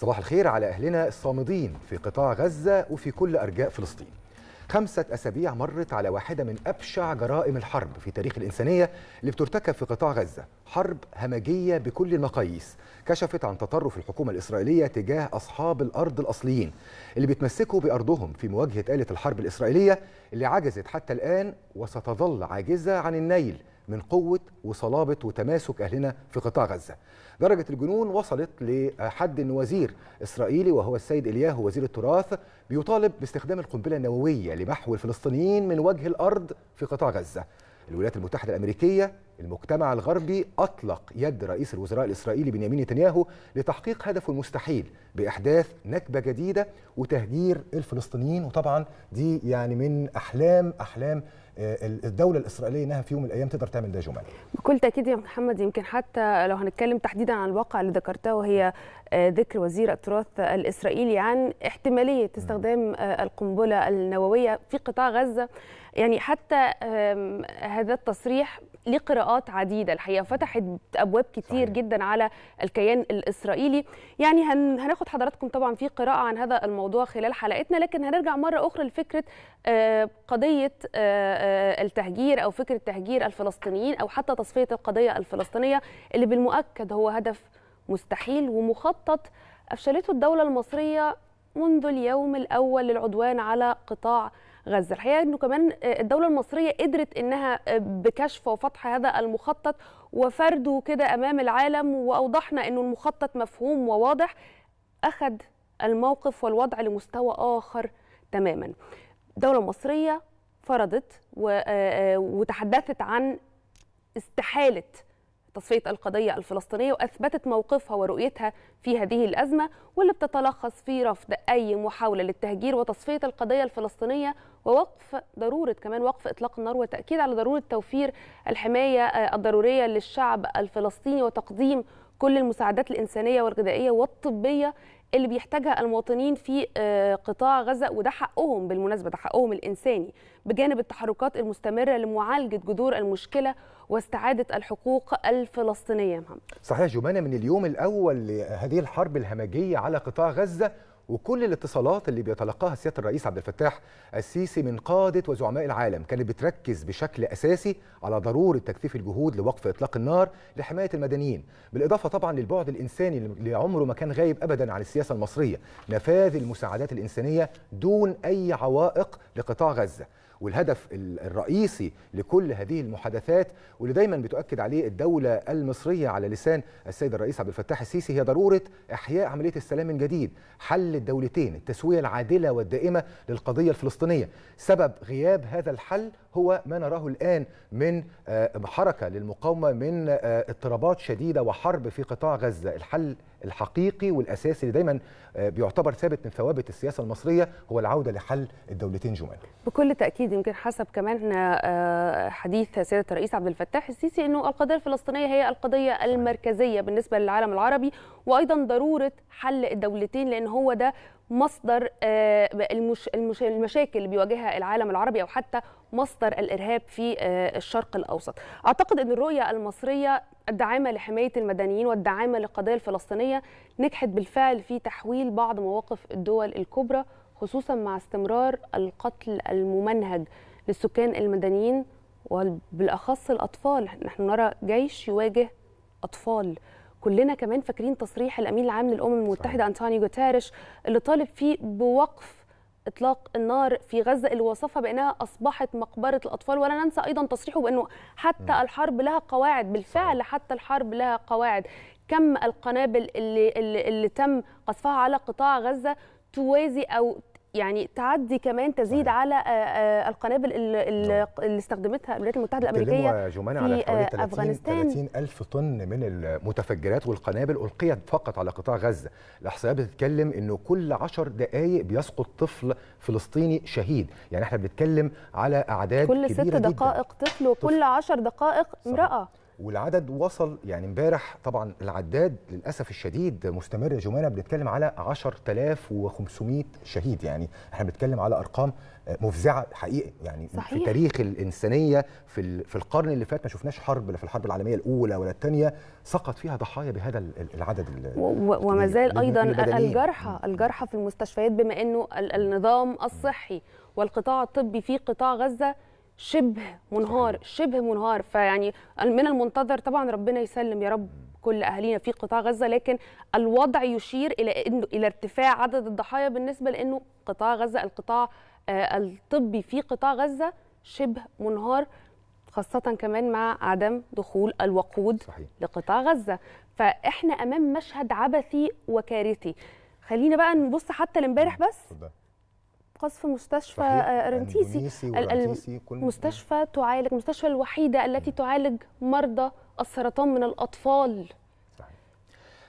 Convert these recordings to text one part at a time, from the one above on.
صباح الخير على أهلنا الصامدين في قطاع غزة وفي كل أرجاء فلسطين خمسة أسابيع مرت على واحدة من أبشع جرائم الحرب في تاريخ الإنسانية اللي بترتكب في قطاع غزة حرب همجية بكل المقاييس كشفت عن تطرف الحكومة الإسرائيلية تجاه أصحاب الأرض الأصليين اللي بيتمسكوا بأرضهم في مواجهة آلة الحرب الإسرائيلية اللي عجزت حتى الآن وستظل عاجزة عن النيل من قوة وصلابة وتماسك أهلنا في قطاع غزة درجة الجنون وصلت لحد أن وزير إسرائيلي وهو السيد إلياهو وزير التراث بيطالب باستخدام القنبلة النووية لمحو الفلسطينيين من وجه الأرض في قطاع غزة الولايات المتحدة الأمريكية المجتمع الغربي أطلق يد رئيس الوزراء الإسرائيلي بنيامين نتنياهو لتحقيق هدفه المستحيل بإحداث نكبة جديدة وتهجير الفلسطينيين وطبعا دي يعني من أحلام أحلام آه، الدولة الإسرائيلية إنها في يوم من الأيام تقدر تعمل ده جمال بكل تأكيد يا محمد يمكن حتى لو هنتكلم تحديدا عن الواقع اللي ذكرته وهي آه، ذكر وزير التراث الإسرائيلي عن احتمالية استخدام آه، القنبلة النووية في قطاع غزة يعني حتى هذا التصريح لقراءات عديده الحقيقه فتحت ابواب كتير صحيح. جدا على الكيان الاسرائيلي يعني هن هناخد حضراتكم طبعا في قراءه عن هذا الموضوع خلال حلقتنا لكن هنرجع مره اخرى لفكره آه، قضيه آه، آه، التهجير او فكره تهجير الفلسطينيين او حتى تصفيه القضيه الفلسطينيه اللي بالمؤكد هو هدف مستحيل ومخطط افشلته الدوله المصريه منذ اليوم الاول للعدوان على قطاع غزه الحقيقه انه كمان آه، الدوله المصريه قدرت انها آه، بكشف وفتح هذا المخطط وفرده كده امام العالم واوضحنا انه المخطط مفهوم وواضح اخذ الموقف والوضع لمستوى اخر تماما الدوله المصريه فرضت آه، وتحدثت عن استحاله تصفية القضية الفلسطينية وأثبتت موقفها ورؤيتها في هذه الأزمة واللي بتتلخص في رفض أي محاولة للتهجير وتصفية القضية الفلسطينية ووقف ضرورة كمان وقف إطلاق النار وتأكيد على ضرورة توفير الحماية آه، الضرورية للشعب الفلسطيني وتقديم كل المساعدات الإنسانية والغذائية والطبية اللي بيحتاجها المواطنين في آه، قطاع غزه وده حقهم بالمناسبه ده حقهم الانساني بجانب التحركات المستمره لمعالجه جذور المشكله واستعاده الحقوق الفلسطينيه صحيح جمانه من اليوم الاول لهذه الحرب الهمجيه على قطاع غزه وكل الاتصالات اللي بيتلقاها سياده الرئيس عبد الفتاح السيسي من قاده وزعماء العالم كانت بتركز بشكل اساسي على ضروره تكثيف الجهود لوقف اطلاق النار لحمايه المدنيين بالاضافه طبعا للبعد الانساني اللي عمره ما كان غايب ابدا عن السياسه المصريه نفاذ المساعدات الانسانيه دون اي عوائق لقطاع غزه والهدف الرئيسي لكل هذه المحادثات واللي دايما بتؤكد عليه الدولة المصرية على لسان السيد الرئيس عبد الفتاح السيسي هي ضرورة إحياء عملية السلام من جديد حل الدولتين التسوية العادلة والدائمة للقضية الفلسطينية سبب غياب هذا الحل هو ما نراه الآن من آه، حركة للمقاومة من آه، اضطرابات شديدة وحرب في قطاع غزة الحل الحقيقي والأساسي اللي دايما آه، بيعتبر ثابت من ثوابت السياسة المصرية هو العودة لحل الدولتين جمال بكل تأكيد يمكن حسب كمان حديث سيادة الرئيس عبد الفتاح السيسي أنه القضية الفلسطينية هي القضية المركزية بالنسبة للعالم العربي وأيضا ضرورة حل الدولتين لأن هو ده مصدر آه، المشاكل اللي بيواجهها العالم العربي او حتى مصدر الارهاب في آه، الشرق الاوسط. اعتقد ان الرؤيه المصريه الدعامه لحمايه المدنيين والدعامه للقضيه الفلسطينيه نجحت بالفعل في تحويل بعض مواقف الدول الكبرى خصوصا مع استمرار القتل الممنهج للسكان المدنيين وبالاخص الاطفال، نحن نرى جيش يواجه اطفال. كلنا كمان فاكرين تصريح الامين العام للامم المتحده انطوني جوتيريش اللي طالب فيه بوقف اطلاق النار في غزه اللي وصفها بانها اصبحت مقبره الاطفال ولا ننسى ايضا تصريحه بانه حتى م. الحرب لها قواعد بالفعل حتى الحرب لها قواعد كم القنابل اللي اللي, اللي تم قصفها على قطاع غزه توازي او يعني تعدي كمان تزيد صحيح. على آه، آه، القنابل نعم. اللي استخدمتها الولايات المتحده الامريكيه في على آه، حوالي افغانستان 30 الف طن من المتفجرات والقنابل القيت فقط على قطاع غزه الاحصائيات بتتكلم انه كل 10 دقائق بيسقط طفل فلسطيني شهيد يعني احنا بنتكلم على اعداد كل كبيره ست دقائق جداً. طفل وكل 10 دقائق امراه والعدد وصل يعني امبارح طبعا العداد للاسف الشديد مستمر يا جمانه بنتكلم على 10500 شهيد يعني احنا بنتكلم على ارقام مفزعه حقيقي يعني صحيح. في تاريخ الانسانيه في في القرن اللي فات ما شفناش حرب لا في الحرب العالميه الاولى ولا الثانيه سقط فيها ضحايا بهذا العدد وما زال ايضا الجرحى الجرحى في المستشفيات بما انه النظام الصحي والقطاع الطبي في قطاع غزه شبه منهار شبه منهار فيعني من المنتظر طبعا ربنا يسلم يا رب كل اهالينا في قطاع غزه لكن الوضع يشير الى انه الى ارتفاع عدد الضحايا بالنسبه لانه قطاع غزه القطاع آه، الطبي في قطاع غزه شبه منهار خاصة كمان مع عدم دخول الوقود صحيح. لقطاع غزة فإحنا أمام مشهد عبثي وكارثي خلينا بقى نبص حتى لامبارح بس قصف مستشفى صحيح. رنتيسي, رنتيسي المستشفى تعالج المستشفى الوحيده التي تعالج مرضى السرطان من الاطفال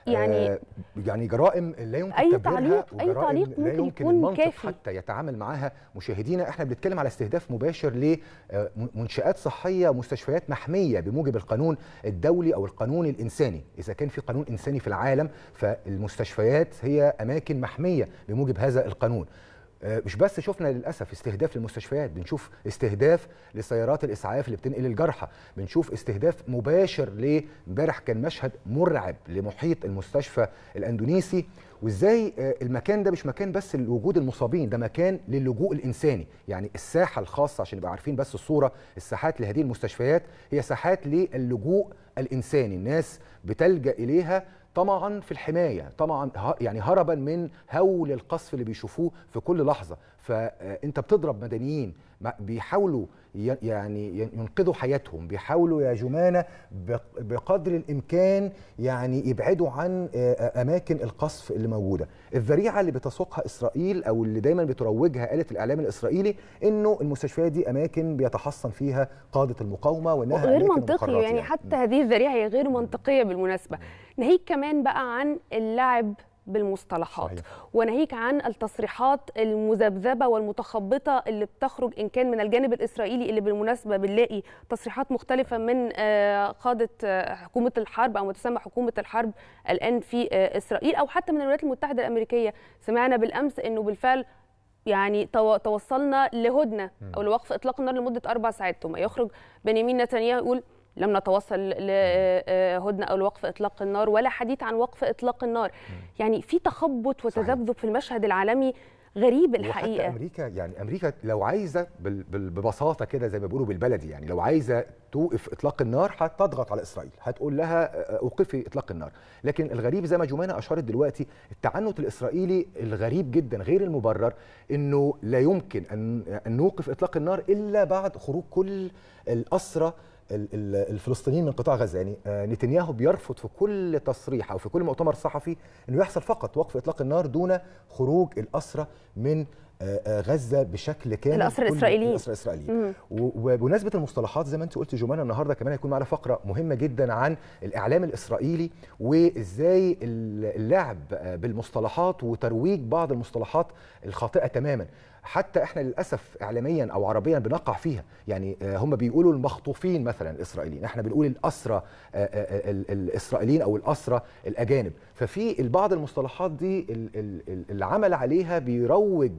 يعني آه يعني جرائم لا يمكن اي تعليق اي تعليق ممكن لا يمكن يكون المنطق كافي. حتى يتعامل معاها مشاهدينا احنا بنتكلم على استهداف مباشر لمنشات آه، صحيه مستشفيات محميه بموجب القانون الدولي او القانون الانساني اذا كان في قانون انساني في العالم فالمستشفيات هي اماكن محميه بموجب هذا القانون آه، مش بس شفنا للاسف استهداف للمستشفيات بنشوف استهداف لسيارات الاسعاف اللي بتنقل الجرحى بنشوف استهداف مباشر لامبارح كان مشهد مرعب لمحيط المستشفى الاندونيسي وازاي آه، المكان ده مش مكان بس لوجود المصابين ده مكان للجوء الانساني يعني الساحه الخاصه عشان نبقى عارفين بس الصوره الساحات لهذه المستشفيات هي ساحات للجوء الانساني الناس بتلجا اليها طمعا في الحمايه طمعا يعني هربا من هول القصف اللي بيشوفوه في كل لحظه فانت آه، بتضرب مدنيين بيحاولوا يعني ينقذوا حياتهم بيحاولوا يا جمانه بقدر الامكان يعني يبعدوا عن آه، آه، اماكن القصف اللي موجوده الذريعه اللي بتسوقها اسرائيل او اللي دايما بتروجها آلة الاعلام الاسرائيلي انه المستشفيات دي اماكن بيتحصن فيها قاده المقاومه وانها غير منطقي يعني, يعني حتى هذه الذريعه هي غير منطقيه بالمناسبه ناهيك كمان بقى عن اللعب بالمصطلحات وناهيك عن التصريحات المذبذبه والمتخبطه اللي بتخرج ان كان من الجانب الاسرائيلي اللي بالمناسبه بنلاقي تصريحات مختلفه من آه، قاده آه، حكومه الحرب او ما تسمى حكومه الحرب الان في آه، اسرائيل او حتى من الولايات المتحده الامريكيه سمعنا بالامس انه بالفعل يعني توصلنا لهدنه او لوقف اطلاق النار لمده اربع ساعات ثم يخرج بنيامين نتنياهو يقول لم نتوصل لهدنه آه، آه، او لوقف اطلاق النار ولا حديث عن وقف اطلاق النار يعني في تخبط وتذبذب في المشهد العالمي غريب الحقيقه وحتى امريكا يعني امريكا لو عايزه ببساطه كده زي ما بيقولوا بالبلدي يعني لو عايزه توقف اطلاق النار هتضغط على اسرائيل هتقول لها آه، اوقفي اطلاق النار لكن الغريب زي ما جمانه اشارت دلوقتي التعنت الاسرائيلي الغريب جدا غير المبرر انه لا يمكن ان نوقف اطلاق النار الا بعد خروج كل الاسرى الفلسطينيين من قطاع غزه يعني آه، نتنياهو بيرفض في كل تصريح او في كل مؤتمر صحفي انه يحصل فقط وقف اطلاق النار دون خروج الاسرى من آه، آه، غزه بشكل كامل الاسر الاسرائيلي الاسر الاسرائيلي وبمناسبه المصطلحات زي ما انت قلت جمانه النهارده كمان هيكون معانا فقره مهمه جدا عن الاعلام الاسرائيلي وازاي اللعب بالمصطلحات وترويج بعض المصطلحات الخاطئه تماما حتى احنا للاسف اعلاميا او عربيا بنقع فيها يعني آه، هم بيقولوا المخطوفين مثلا الاسرائيليين احنا بنقول الاسرى الاسرائيليين او الاسرى الاجانب ففي بعض المصطلحات دي العمل عليها بيروج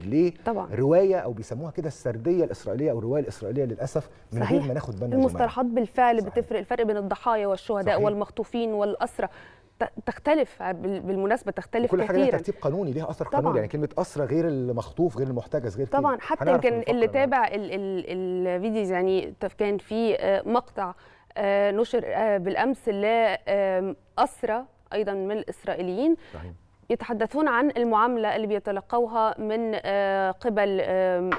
طبعا. روايه او بيسموها كده السرديه الاسرائيليه او الروايه الاسرائيليه للاسف من صحيح. غير ما ناخد بالنا المصطلحات بالفعل صحيح. بتفرق الفرق بين الضحايا والشهداء صحيح. والمخطوفين والاسرى تختلف بالمناسبه تختلف كل كثيرا كل حاجه لها ترتيب قانوني ليها اثر طبعًا. قانوني يعني كلمه اسرى غير المخطوف غير المحتجز غير طبعا حتى كان اللي تابع الفيديوز يعني كان في آه، مقطع آه، نشر آه، بالامس لاسرى ايضا من الاسرائيليين صحيح. يتحدثون عن المعامله اللي بيتلقوها من آه، قبل آه،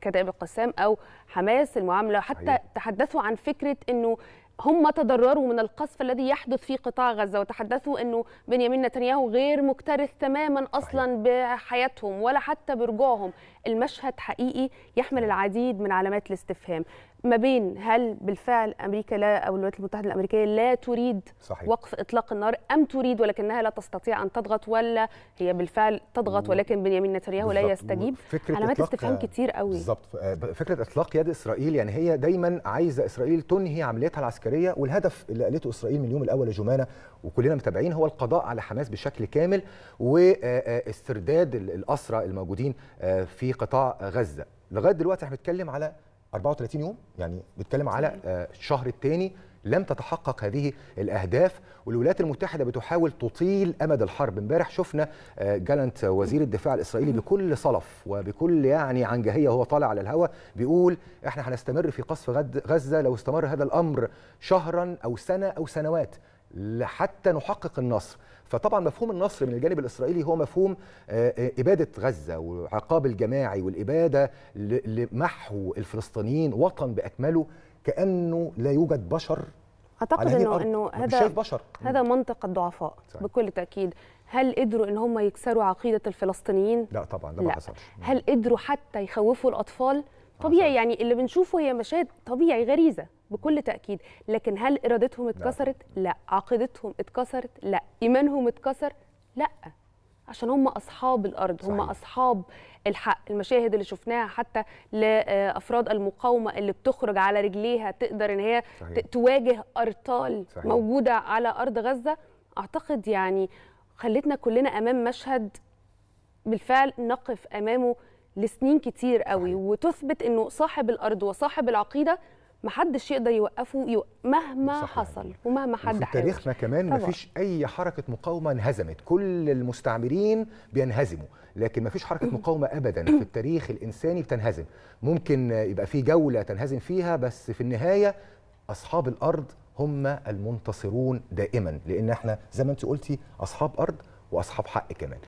كتائب القسام او حماس المعامله حتى صحيح. تحدثوا عن فكره انه هم تضرروا من القصف الذي يحدث في قطاع غزه وتحدثوا انه بنيامين نتنياهو غير مكترث تماما اصلا بحياتهم ولا حتى برجوعهم المشهد حقيقي يحمل العديد من علامات الاستفهام ما بين هل بالفعل امريكا لا او الولايات المتحده الامريكيه لا تريد صحيح. وقف اطلاق النار ام تريد ولكنها لا تستطيع ان تضغط ولا هي بالفعل تضغط ولكن بنيامين نتنياهو لا يستجيب علامات استفهام كتير قوي بالظبط فكره اطلاق يد اسرائيل يعني هي دايما عايزه اسرائيل تنهي عملياتها العسكريه والهدف اللي قالته اسرائيل من اليوم الاول يا جمانه وكلنا متابعين هو القضاء على حماس بشكل كامل واسترداد الأسرى الموجودين آه، في قطاع غزة لغاية دلوقتي احنا بنتكلم على 34 يوم يعني بنتكلم على آه، الشهر الثاني لم تتحقق هذه الاهداف والولايات المتحده بتحاول تطيل امد الحرب امبارح شفنا آه، جالنت وزير الدفاع الاسرائيلي بكل صلف وبكل يعني عنجهيه وهو طالع على الهواء بيقول احنا هنستمر في قصف غزه لو استمر هذا الامر شهرا او سنه او سنوات لحتى نحقق النصر فطبعا مفهوم النصر من الجانب الاسرائيلي هو مفهوم آه، آه، اباده غزه والعقاب الجماعي والاباده لمحو الفلسطينيين وطن باكمله كانه لا يوجد بشر اعتقد انه انه هذا بشر. هذا منطق الضعفاء صحيح. بكل تاكيد هل قدروا ان هم يكسروا عقيده الفلسطينيين لا طبعا ده ما حصلش هل قدروا حتى يخوفوا الاطفال طبيعي يعني اللي بنشوفه هي مشاهد طبيعي غريزه بكل تاكيد لكن هل ارادتهم اتكسرت لا, لا. عقيدتهم اتكسرت لا ايمانهم اتكسر لا عشان هم اصحاب الارض صحيح. هم اصحاب الحق المشاهد اللي شفناها حتى لافراد المقاومه اللي بتخرج على رجليها تقدر ان هي صحيح. تواجه ارطال صحيح. موجوده على ارض غزه اعتقد يعني خلتنا كلنا امام مشهد بالفعل نقف امامه لسنين كتير قوي وتثبت انه صاحب الارض وصاحب العقيده محدش يقدر يوقفه مهما صحيح. حصل ومهما حد في تاريخنا كمان طبعا. مفيش اي حركه مقاومه انهزمت كل المستعمرين بينهزموا لكن مفيش حركه مقاومه ابدا في التاريخ الانساني بتنهزم ممكن يبقى في جوله تنهزم فيها بس في النهايه اصحاب الارض هم المنتصرون دائما لان احنا زي ما انت قلتي اصحاب ارض واصحاب حق كمان